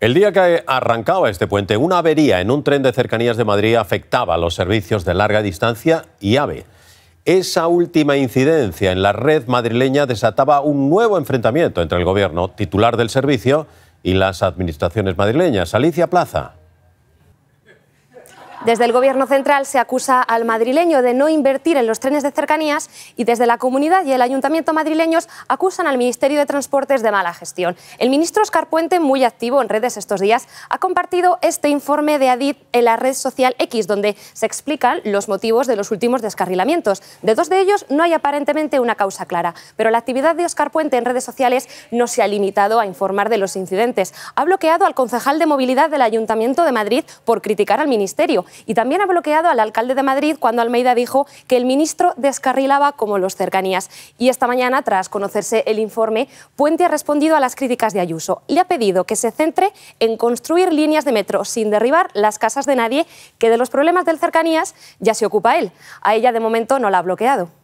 El día que arrancaba este puente, una avería en un tren de cercanías de Madrid afectaba los servicios de larga distancia y AVE. Esa última incidencia en la red madrileña desataba un nuevo enfrentamiento entre el gobierno, titular del servicio, y las administraciones madrileñas. Alicia Plaza. Desde el Gobierno central se acusa al madrileño de no invertir en los trenes de cercanías y desde la comunidad y el ayuntamiento madrileños acusan al Ministerio de Transportes de mala gestión. El ministro Oscar Puente, muy activo en redes estos días, ha compartido este informe de Adit en la red social X, donde se explican los motivos de los últimos descarrilamientos. De dos de ellos no hay aparentemente una causa clara, pero la actividad de Oscar Puente en redes sociales no se ha limitado a informar de los incidentes. Ha bloqueado al concejal de movilidad del Ayuntamiento de Madrid por criticar al Ministerio y también ha bloqueado al alcalde de Madrid cuando Almeida dijo que el ministro descarrilaba como los cercanías. Y esta mañana, tras conocerse el informe, Puente ha respondido a las críticas de Ayuso. Le ha pedido que se centre en construir líneas de metro sin derribar las casas de nadie, que de los problemas del cercanías ya se ocupa él. A ella, de momento, no la ha bloqueado.